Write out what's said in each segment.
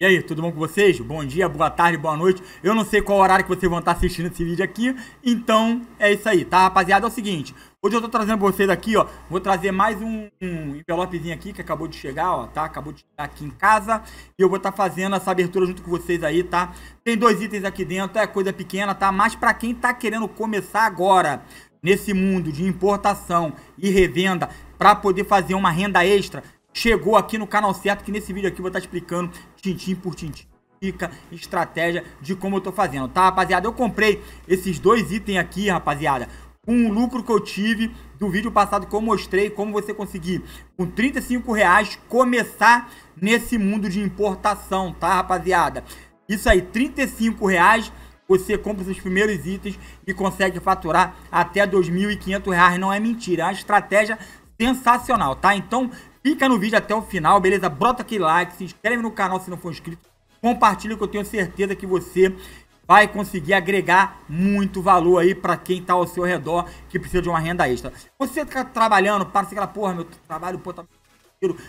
E aí, tudo bom com vocês? Bom dia, boa tarde, boa noite. Eu não sei qual horário que vocês vão estar assistindo esse vídeo aqui, então é isso aí, tá, rapaziada? É o seguinte, hoje eu tô trazendo pra vocês aqui, ó, vou trazer mais um, um envelopezinho aqui que acabou de chegar, ó, tá? Acabou de chegar aqui em casa e eu vou estar tá fazendo essa abertura junto com vocês aí, tá? Tem dois itens aqui dentro, é coisa pequena, tá? Mas pra quem tá querendo começar agora nesse mundo de importação e revenda para poder fazer uma renda extra, chegou aqui no canal certo, que nesse vídeo aqui eu vou estar explicando tintim por tintim dica, estratégia de como eu tô fazendo, tá, rapaziada? Eu comprei esses dois itens aqui, rapaziada, um lucro que eu tive do vídeo passado que eu mostrei como você conseguir com 35 reais começar nesse mundo de importação, tá, rapaziada? Isso aí, 35 reais você compra os seus primeiros itens e consegue faturar até 2.500 reais, não é mentira, é uma estratégia sensacional, tá? Então Fica no vídeo até o final, beleza? bota aquele like, se inscreve no canal se não for inscrito. Compartilha que eu tenho certeza que você vai conseguir agregar muito valor aí para quem tá ao seu redor que precisa de uma renda extra. Você tá trabalhando, para aquela porra, meu trabalho, pô, tá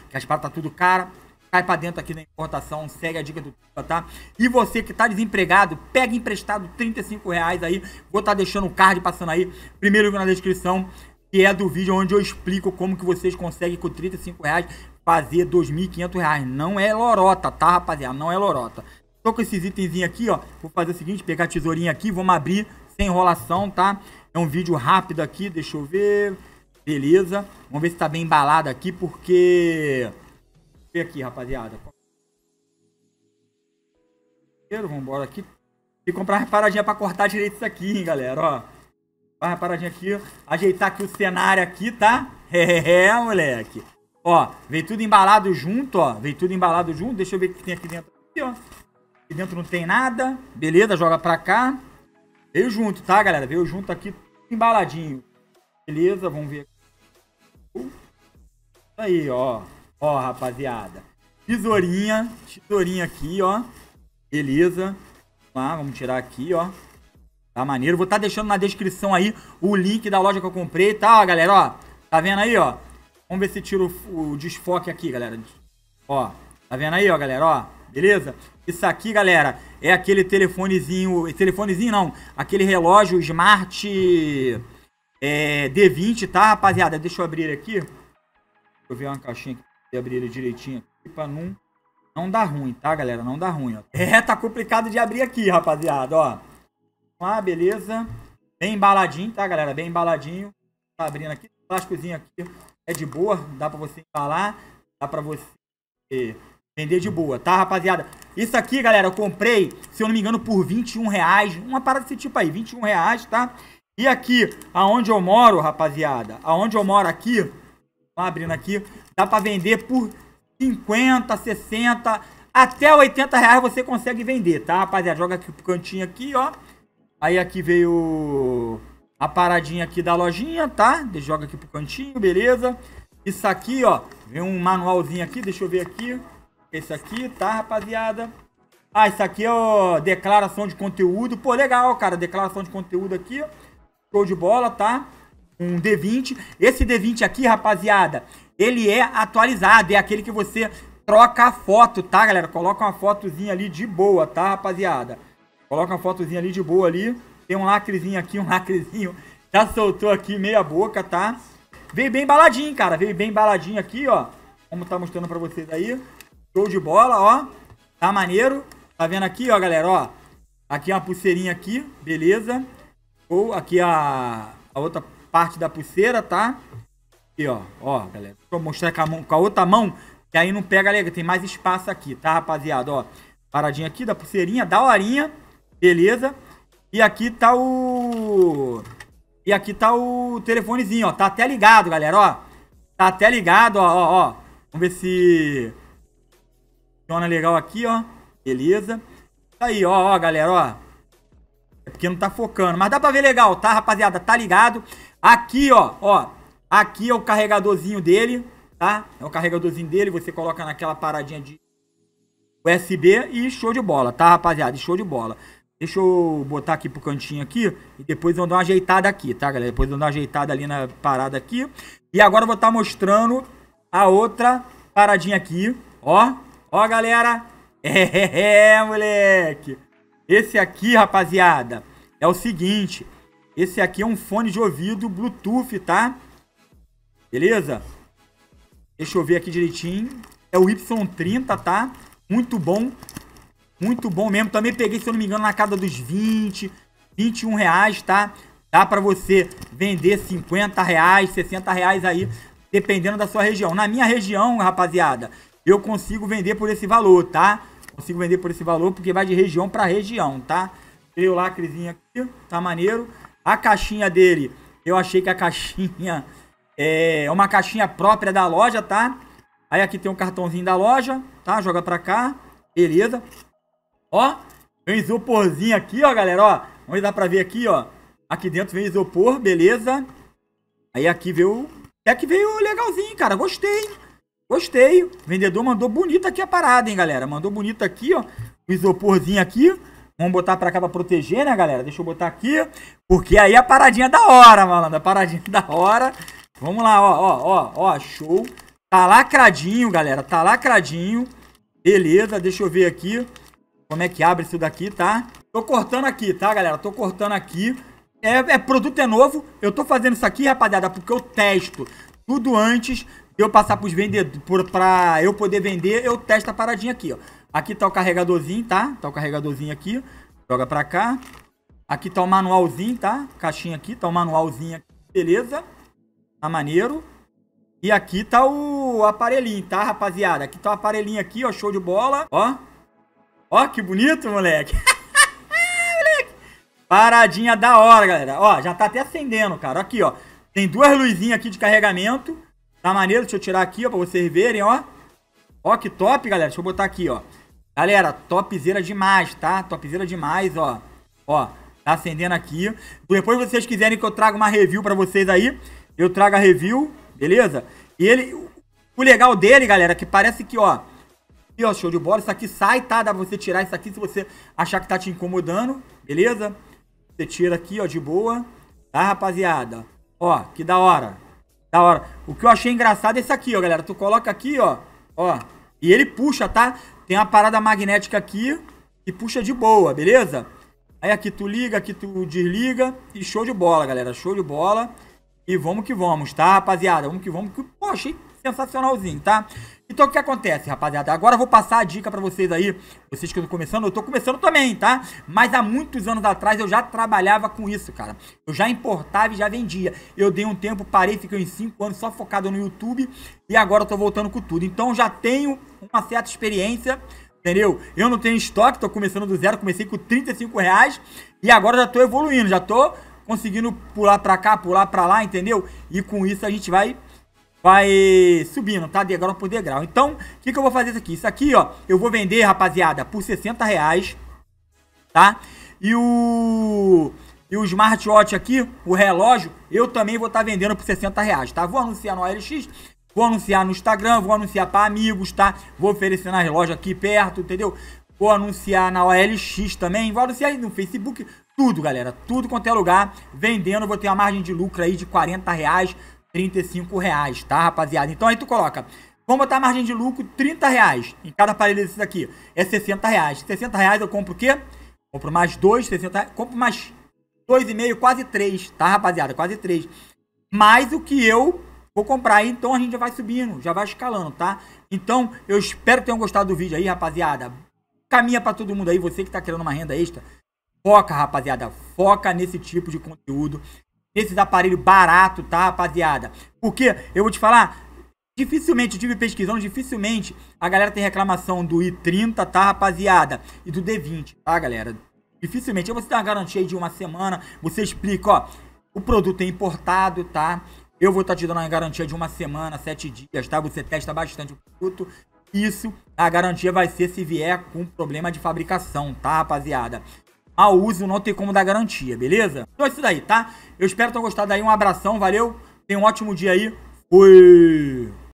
que as paradas tá tudo cara. Cai pra dentro aqui na importação, segue a dica do tá? E você que tá desempregado, pega emprestado 35 reais aí. Vou tá deixando o card passando aí, primeiro na descrição que é do vídeo onde eu explico como que vocês conseguem com 35 reais fazer 2.500 reais. Não é lorota, tá, rapaziada? Não é lorota. Tô com esses itenzinhos aqui, ó. Vou fazer o seguinte, pegar a tesourinha aqui, vamos abrir sem enrolação, tá? É um vídeo rápido aqui, deixa eu ver. Beleza. Vamos ver se tá bem embalado aqui, porque... Vê aqui, rapaziada. Vamos embora aqui. E comprar uma paradinha pra cortar direito isso aqui, hein, galera, ó. Faz uma paradinha aqui. Ajeitar aqui o cenário aqui, tá? É, é, moleque. Ó, veio tudo embalado junto, ó. Veio tudo embalado junto. Deixa eu ver o que tem aqui dentro. Aqui, ó. Aqui dentro não tem nada. Beleza, joga pra cá. Veio junto, tá, galera? Veio junto aqui, embaladinho. Beleza, vamos ver. Uh, aí, ó. Ó, rapaziada. Tesourinha. Tesourinha aqui, ó. Beleza. Vamos lá, vamos tirar aqui, ó. Tá maneiro. Vou estar tá deixando na descrição aí o link da loja que eu comprei, tá, galera? Ó, tá vendo aí, ó? Vamos ver se tira o, o desfoque aqui, galera. Ó, tá vendo aí, ó, galera? Ó, beleza? Isso aqui, galera, é aquele telefonezinho... Telefonezinho não, aquele relógio Smart é, D20, tá, rapaziada? Deixa eu abrir aqui. Deixa eu ver uma caixinha aqui, abrir ele direitinho aqui, pra não... Não dá ruim, tá, galera? Não dá ruim, ó. É, tá complicado de abrir aqui, rapaziada, ó. Ah, beleza. Bem embaladinho, tá, galera? Bem embaladinho. Tá abrindo aqui. O plásticozinho aqui é de boa. Dá pra você embalar. Dá pra você vender de boa, tá, rapaziada? Isso aqui, galera, eu comprei, se eu não me engano, por 21 reais. Uma parada desse tipo aí, 21 reais, tá? E aqui, aonde eu moro, rapaziada, aonde eu moro aqui, abrindo aqui, dá pra vender por 50, 60, até 80 reais você consegue vender, tá, rapaziada? Joga aqui pro cantinho aqui, ó. Aí aqui veio a paradinha aqui da lojinha, tá? Joga aqui pro cantinho, beleza. Isso aqui, ó, vem um manualzinho aqui, deixa eu ver aqui. Esse aqui, tá, rapaziada? Ah, isso aqui é ó, declaração de conteúdo. Pô, legal, cara, declaração de conteúdo aqui. Show de bola, tá? Um D20. Esse D20 aqui, rapaziada, ele é atualizado. É aquele que você troca a foto, tá, galera? Coloca uma fotozinha ali de boa, tá, rapaziada? Coloca uma fotozinha ali de boa ali. Tem um lacrezinho aqui, um lacrezinho. Já soltou aqui meia boca, tá? Veio bem baladinho, cara. Veio bem baladinho aqui, ó. Como tá mostrando pra vocês aí. Show de bola, ó. Tá maneiro. Tá vendo aqui, ó, galera, ó. Aqui é uma pulseirinha aqui, beleza. Ou aqui a, a outra parte da pulseira, tá? Aqui, ó. Ó, galera. Deixa eu mostrar com a, mão, com a outra mão. Que aí não pega legal. Tem mais espaço aqui, tá, rapaziada? Ó. Paradinha aqui da pulseirinha, da horinha. Beleza? E aqui tá o... E aqui tá o telefonezinho, ó. Tá até ligado, galera, ó. Tá até ligado, ó, ó, ó. Vamos ver se... Funciona legal aqui, ó. Beleza. Tá aí, ó, ó, galera, ó. É porque não tá focando. Mas dá pra ver legal, tá, rapaziada? Tá ligado. Aqui, ó, ó. Aqui é o carregadorzinho dele, tá? É o carregadorzinho dele. Você coloca naquela paradinha de USB e show de bola, tá, rapaziada? show de bola. Deixa eu botar aqui pro cantinho aqui. E depois eu dar uma ajeitada aqui, tá, galera? Depois eu dar uma ajeitada ali na parada aqui. E agora eu vou estar tá mostrando a outra paradinha aqui. Ó, ó, galera. É, moleque. Esse aqui, rapaziada, é o seguinte. Esse aqui é um fone de ouvido Bluetooth, tá? Beleza? Deixa eu ver aqui direitinho. É o Y30, tá? Muito bom. Muito bom mesmo. Também peguei, se eu não me engano, na casa dos 20, 21 reais, tá? Dá pra você vender 50 reais, 60 reais aí, dependendo da sua região. Na minha região, rapaziada, eu consigo vender por esse valor, tá? Consigo vender por esse valor porque vai de região pra região, tá? Veio lá lacrezinho aqui, tá maneiro. A caixinha dele, eu achei que a caixinha é uma caixinha própria da loja, tá? Aí aqui tem um cartãozinho da loja, tá? Joga pra cá, beleza. Ó, vem isoporzinho aqui, ó, galera, ó. Vamos dar pra ver aqui, ó. Aqui dentro vem isopor, beleza. Aí aqui veio... É que veio legalzinho, cara. Gostei, Gostei. O vendedor mandou bonita aqui a parada, hein, galera. Mandou bonita aqui, ó. O isoporzinho aqui. Vamos botar pra cá pra proteger, né, galera? Deixa eu botar aqui. Porque aí a paradinha é da hora, malandro. A paradinha é da hora. Vamos lá, ó, ó, ó, ó. Show. Tá lacradinho, galera. Tá lacradinho. Beleza, deixa eu ver aqui como é que abre isso daqui, tá? Tô cortando aqui, tá, galera? Tô cortando aqui. É, é produto é novo. Eu tô fazendo isso aqui, rapaziada, porque eu testo tudo antes de eu passar pros vendedores, pra eu poder vender, eu testo a paradinha aqui, ó. Aqui tá o carregadorzinho, tá? Tá o carregadorzinho aqui, joga pra cá. Aqui tá o manualzinho, tá? Caixinha aqui, tá o manualzinho aqui, beleza? Tá maneiro. E aqui tá o aparelhinho, tá, rapaziada? Aqui tá o aparelhinho aqui, ó, show de bola, ó. Ó, que bonito, moleque. moleque. Paradinha da hora, galera. Ó, já tá até acendendo, cara. Aqui, ó. Tem duas luzinhas aqui de carregamento. Tá maneiro? Deixa eu tirar aqui, ó, pra vocês verem, ó. Ó, que top, galera. Deixa eu botar aqui, ó. Galera, topzera demais, tá? Topzera demais, ó. Ó, tá acendendo aqui. Depois vocês quiserem que eu traga uma review pra vocês aí, eu trago a review, beleza? E ele... O legal dele, galera, é que parece que, ó... E ó, show de bola. Isso aqui sai, tá? Dá pra você tirar isso aqui se você achar que tá te incomodando, beleza? Você tira aqui, ó, de boa. Tá, rapaziada? Ó, que da hora. Da hora. O que eu achei engraçado é esse aqui, ó, galera. Tu coloca aqui, ó. Ó. E ele puxa, tá? Tem uma parada magnética aqui e puxa de boa, beleza? Aí aqui tu liga, aqui tu desliga e show de bola, galera. Show de bola. E vamos que vamos, tá, rapaziada? Vamos que vamos. Que, pô, achei sensacionalzinho, tá? Então o que acontece, rapaziada? Agora eu vou passar a dica pra vocês aí, vocês que estão começando, eu tô começando também, tá? Mas há muitos anos atrás eu já trabalhava com isso, cara. Eu já importava e já vendia. Eu dei um tempo, parei, fiquei uns 5 anos só focado no YouTube e agora eu tô voltando com tudo. Então já tenho uma certa experiência, entendeu? Eu não tenho estoque, tô começando do zero, comecei com 35 reais e agora já tô evoluindo, já tô conseguindo pular pra cá, pular pra lá, entendeu? E com isso a gente vai vai subindo, tá? Degrau por degrau. Então, o que, que eu vou fazer isso aqui? Isso aqui, ó, eu vou vender, rapaziada, por 60 reais, tá? E o... E o smartwatch aqui, o relógio, eu também vou estar tá vendendo por 60 reais, tá? Vou anunciar no OLX, vou anunciar no Instagram, vou anunciar para amigos, tá? Vou oferecer na loja aqui perto, entendeu? Vou anunciar na OLX também, vou anunciar aí no Facebook, tudo, galera. Tudo quanto é lugar, vendendo, vou ter uma margem de lucro aí de 40 reais 35 reais, tá, rapaziada? Então aí tu coloca, vamos botar a margem de lucro 30 reais em cada aparelho desses aqui, é 60 reais. 60 reais eu compro o quê? Compro mais dois, 60 reais, compro mais dois e meio, quase três, tá, rapaziada? Quase três. Mais o que eu vou comprar aí, então a gente já vai subindo, já vai escalando, tá? Então, eu espero que tenham gostado do vídeo aí, rapaziada. Caminha para todo mundo aí, você que tá querendo uma renda extra. Foca, rapaziada, foca nesse tipo de conteúdo nesses aparelhos barato, tá, rapaziada? Porque, eu vou te falar, dificilmente, eu tive pesquisando, dificilmente a galera tem reclamação do i30, tá, rapaziada? E do D20, tá, galera? Dificilmente. Eu vou te dar uma garantia de uma semana, você explica, ó, o produto é importado, tá? Eu vou estar tá te dando uma garantia de uma semana, sete dias, tá? Você testa bastante o produto. Isso, a garantia vai ser se vier com problema de fabricação, tá, rapaziada? ao uso, não tem como dar garantia, beleza? Então é isso daí, tá? Eu espero que tenham gostado aí, um abração, valeu, tenha um ótimo dia aí, fui!